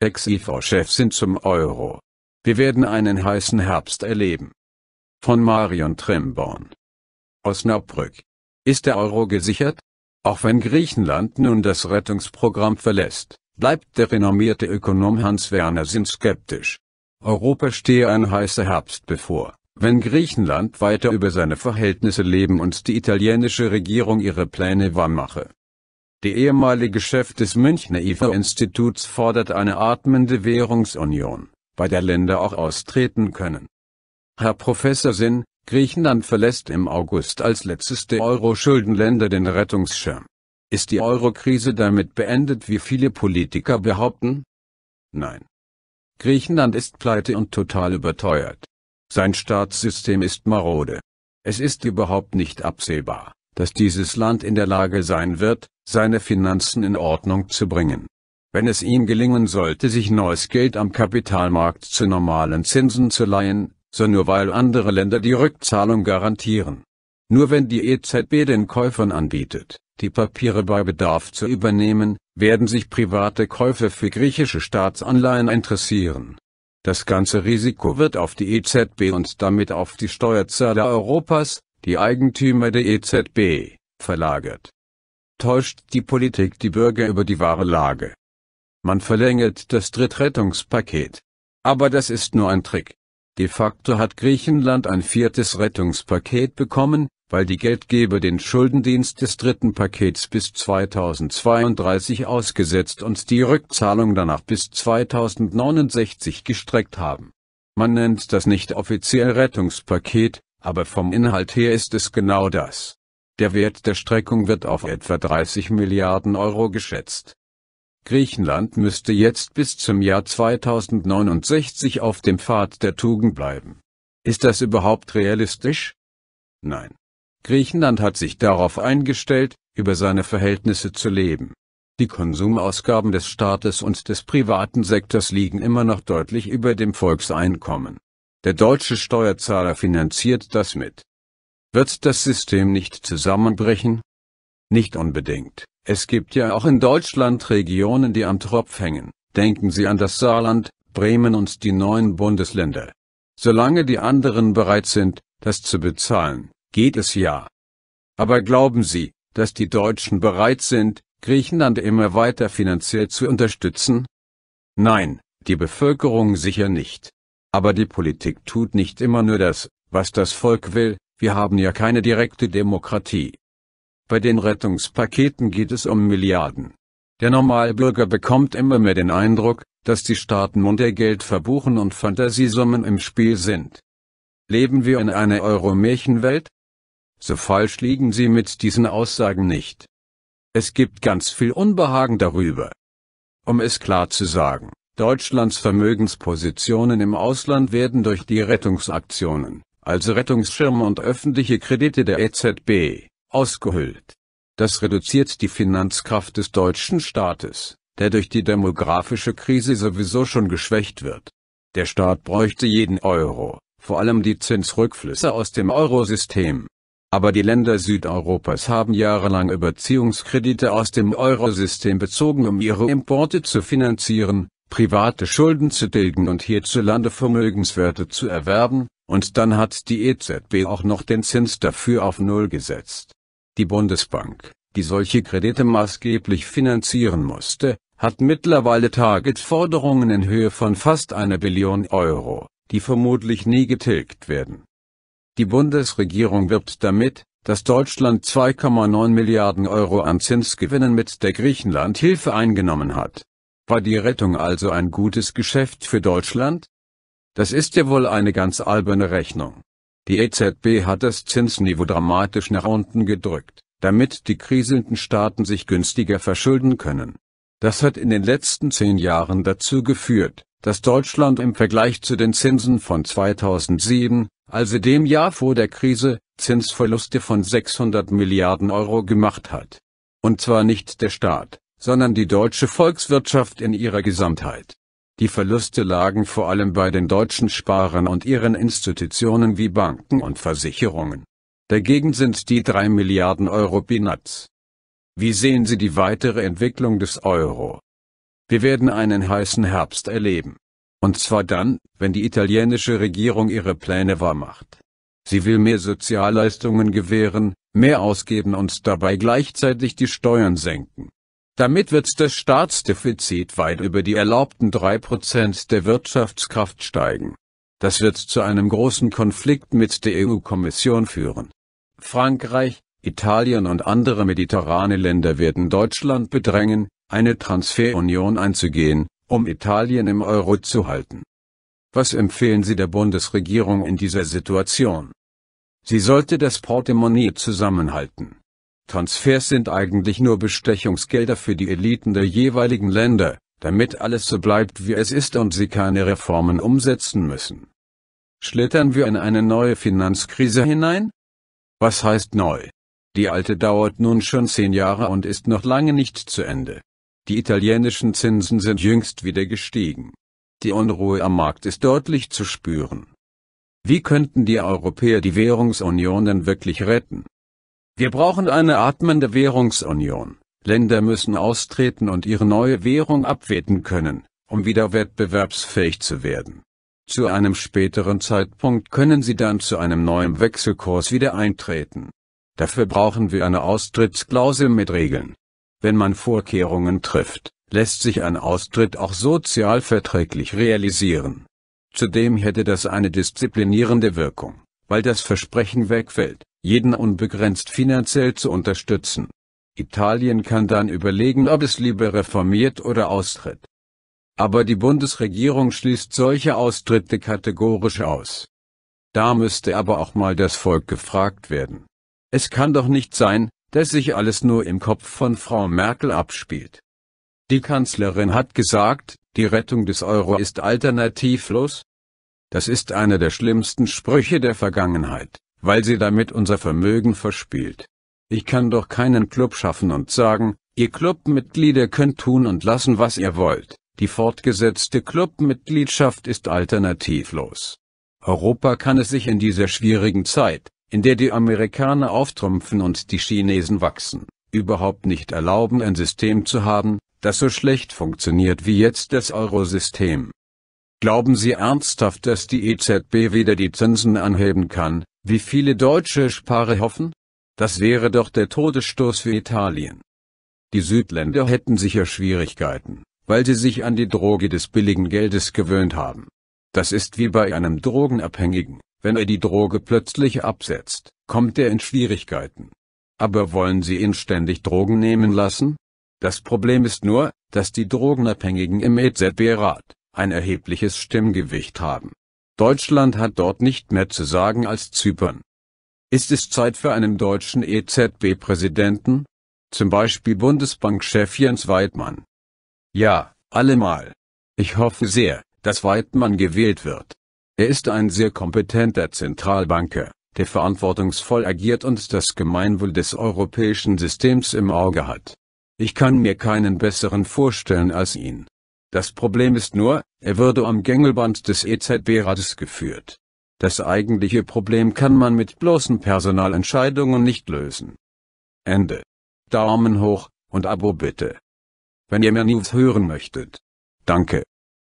Ex-IFO-Chefs sind zum Euro. Wir werden einen heißen Herbst erleben. Von Marion Trimborn. Osnabrück. Ist der Euro gesichert? Auch wenn Griechenland nun das Rettungsprogramm verlässt, bleibt der renommierte Ökonom Hans-Werner Sinn skeptisch. Europa stehe ein heißer Herbst bevor, wenn Griechenland weiter über seine Verhältnisse leben und die italienische Regierung ihre Pläne wahrmache. Die ehemalige Chef des Münchner IFA-Instituts fordert eine atmende Währungsunion, bei der Länder auch austreten können. Herr Professor Sinn, Griechenland verlässt im August als letztes der Euro-Schuldenländer den Rettungsschirm. Ist die Euro-Krise damit beendet, wie viele Politiker behaupten? Nein. Griechenland ist pleite und total überteuert. Sein Staatssystem ist marode. Es ist überhaupt nicht absehbar dass dieses Land in der Lage sein wird, seine Finanzen in Ordnung zu bringen. Wenn es ihm gelingen sollte, sich neues Geld am Kapitalmarkt zu normalen Zinsen zu leihen, so nur weil andere Länder die Rückzahlung garantieren. Nur wenn die EZB den Käufern anbietet, die Papiere bei Bedarf zu übernehmen, werden sich private Käufe für griechische Staatsanleihen interessieren. Das ganze Risiko wird auf die EZB und damit auf die Steuerzahler Europas, die Eigentümer der EZB, verlagert. Täuscht die Politik die Bürger über die wahre Lage. Man verlängert das Drittrettungspaket. Aber das ist nur ein Trick. De facto hat Griechenland ein viertes Rettungspaket bekommen, weil die Geldgeber den Schuldendienst des dritten Pakets bis 2032 ausgesetzt und die Rückzahlung danach bis 2069 gestreckt haben. Man nennt das nicht offiziell Rettungspaket, aber vom Inhalt her ist es genau das. Der Wert der Streckung wird auf etwa 30 Milliarden Euro geschätzt. Griechenland müsste jetzt bis zum Jahr 2069 auf dem Pfad der Tugend bleiben. Ist das überhaupt realistisch? Nein. Griechenland hat sich darauf eingestellt, über seine Verhältnisse zu leben. Die Konsumausgaben des Staates und des privaten Sektors liegen immer noch deutlich über dem Volkseinkommen. Der deutsche Steuerzahler finanziert das mit. Wird das System nicht zusammenbrechen? Nicht unbedingt. Es gibt ja auch in Deutschland Regionen, die am Tropf hängen. Denken Sie an das Saarland, Bremen und die neuen Bundesländer. Solange die anderen bereit sind, das zu bezahlen, geht es ja. Aber glauben Sie, dass die Deutschen bereit sind, Griechenland immer weiter finanziell zu unterstützen? Nein, die Bevölkerung sicher nicht. Aber die Politik tut nicht immer nur das, was das Volk will, wir haben ja keine direkte Demokratie. Bei den Rettungspaketen geht es um Milliarden. Der Normalbürger bekommt immer mehr den Eindruck, dass die Staaten unter Geld verbuchen und Fantasiesummen im Spiel sind. Leben wir in einer Euromärchenwelt? So falsch liegen Sie mit diesen Aussagen nicht. Es gibt ganz viel Unbehagen darüber. Um es klar zu sagen, Deutschlands Vermögenspositionen im Ausland werden durch die Rettungsaktionen, also Rettungsschirme und öffentliche Kredite der EZB, ausgehöhlt. Das reduziert die Finanzkraft des deutschen Staates, der durch die demografische Krise sowieso schon geschwächt wird. Der Staat bräuchte jeden Euro, vor allem die Zinsrückflüsse aus dem Eurosystem. Aber die Länder Südeuropas haben jahrelang Überziehungskredite aus dem Eurosystem bezogen, um ihre Importe zu finanzieren, private Schulden zu tilgen und hierzulande Vermögenswerte zu erwerben, und dann hat die EZB auch noch den Zins dafür auf Null gesetzt. Die Bundesbank, die solche Kredite maßgeblich finanzieren musste, hat mittlerweile Targetforderungen in Höhe von fast einer Billion Euro, die vermutlich nie getilgt werden. Die Bundesregierung wirbt damit, dass Deutschland 2,9 Milliarden Euro an Zinsgewinnen mit der Griechenlandhilfe eingenommen hat. War die Rettung also ein gutes Geschäft für Deutschland? Das ist ja wohl eine ganz alberne Rechnung. Die EZB hat das Zinsniveau dramatisch nach unten gedrückt, damit die kriselnden Staaten sich günstiger verschulden können. Das hat in den letzten zehn Jahren dazu geführt, dass Deutschland im Vergleich zu den Zinsen von 2007, also dem Jahr vor der Krise, Zinsverluste von 600 Milliarden Euro gemacht hat. Und zwar nicht der Staat, sondern die deutsche Volkswirtschaft in ihrer Gesamtheit. Die Verluste lagen vor allem bei den deutschen Sparern und ihren Institutionen wie Banken und Versicherungen. Dagegen sind die drei Milliarden Euro Peanuts. Wie sehen Sie die weitere Entwicklung des Euro? Wir werden einen heißen Herbst erleben. Und zwar dann, wenn die italienische Regierung ihre Pläne wahrmacht. Sie will mehr Sozialleistungen gewähren, mehr ausgeben und dabei gleichzeitig die Steuern senken. Damit wird das Staatsdefizit weit über die erlaubten drei Prozent der Wirtschaftskraft steigen. Das wird zu einem großen Konflikt mit der EU-Kommission führen. Frankreich, Italien und andere mediterrane Länder werden Deutschland bedrängen, eine Transferunion einzugehen, um Italien im Euro zu halten. Was empfehlen Sie der Bundesregierung in dieser Situation? Sie sollte das Portemonnaie zusammenhalten. Transfers sind eigentlich nur Bestechungsgelder für die Eliten der jeweiligen Länder, damit alles so bleibt wie es ist und sie keine Reformen umsetzen müssen. Schlittern wir in eine neue Finanzkrise hinein? Was heißt neu? Die alte dauert nun schon zehn Jahre und ist noch lange nicht zu Ende. Die italienischen Zinsen sind jüngst wieder gestiegen. Die Unruhe am Markt ist deutlich zu spüren. Wie könnten die Europäer die Währungsunion denn wirklich retten? Wir brauchen eine atmende Währungsunion. Länder müssen austreten und ihre neue Währung abwerten können, um wieder wettbewerbsfähig zu werden. Zu einem späteren Zeitpunkt können sie dann zu einem neuen Wechselkurs wieder eintreten. Dafür brauchen wir eine Austrittsklausel mit Regeln. Wenn man Vorkehrungen trifft, lässt sich ein Austritt auch sozialverträglich realisieren. Zudem hätte das eine disziplinierende Wirkung, weil das Versprechen wegfällt, jeden unbegrenzt finanziell zu unterstützen. Italien kann dann überlegen, ob es lieber reformiert oder austritt. Aber die Bundesregierung schließt solche Austritte kategorisch aus. Da müsste aber auch mal das Volk gefragt werden. Es kann doch nicht sein, dass sich alles nur im Kopf von Frau Merkel abspielt. Die Kanzlerin hat gesagt, die Rettung des Euro ist alternativlos. Das ist einer der schlimmsten Sprüche der Vergangenheit weil sie damit unser Vermögen verspielt. Ich kann doch keinen Club schaffen und sagen, ihr Clubmitglieder könnt tun und lassen, was ihr wollt. Die fortgesetzte Clubmitgliedschaft ist alternativlos. Europa kann es sich in dieser schwierigen Zeit, in der die Amerikaner auftrumpfen und die Chinesen wachsen, überhaupt nicht erlauben, ein System zu haben, das so schlecht funktioniert wie jetzt das Eurosystem. Glauben Sie ernsthaft, dass die EZB wieder die Zinsen anheben kann, wie viele deutsche Spare hoffen? Das wäre doch der Todesstoß für Italien. Die Südländer hätten sicher Schwierigkeiten, weil sie sich an die Droge des billigen Geldes gewöhnt haben. Das ist wie bei einem Drogenabhängigen, wenn er die Droge plötzlich absetzt, kommt er in Schwierigkeiten. Aber wollen Sie ihn ständig Drogen nehmen lassen? Das Problem ist nur, dass die Drogenabhängigen im EZB-Rat ein erhebliches Stimmgewicht haben. Deutschland hat dort nicht mehr zu sagen als Zypern. Ist es Zeit für einen deutschen EZB-Präsidenten? Zum Beispiel Bundesbankchef Jens Weidmann. Ja, allemal. Ich hoffe sehr, dass Weidmann gewählt wird. Er ist ein sehr kompetenter Zentralbanker, der verantwortungsvoll agiert und das Gemeinwohl des europäischen Systems im Auge hat. Ich kann mir keinen besseren vorstellen als ihn. Das Problem ist nur, er würde am Gängelband des EZB-Rates geführt. Das eigentliche Problem kann man mit bloßen Personalentscheidungen nicht lösen. Ende. Daumen hoch und Abo bitte. Wenn ihr mehr News hören möchtet. Danke.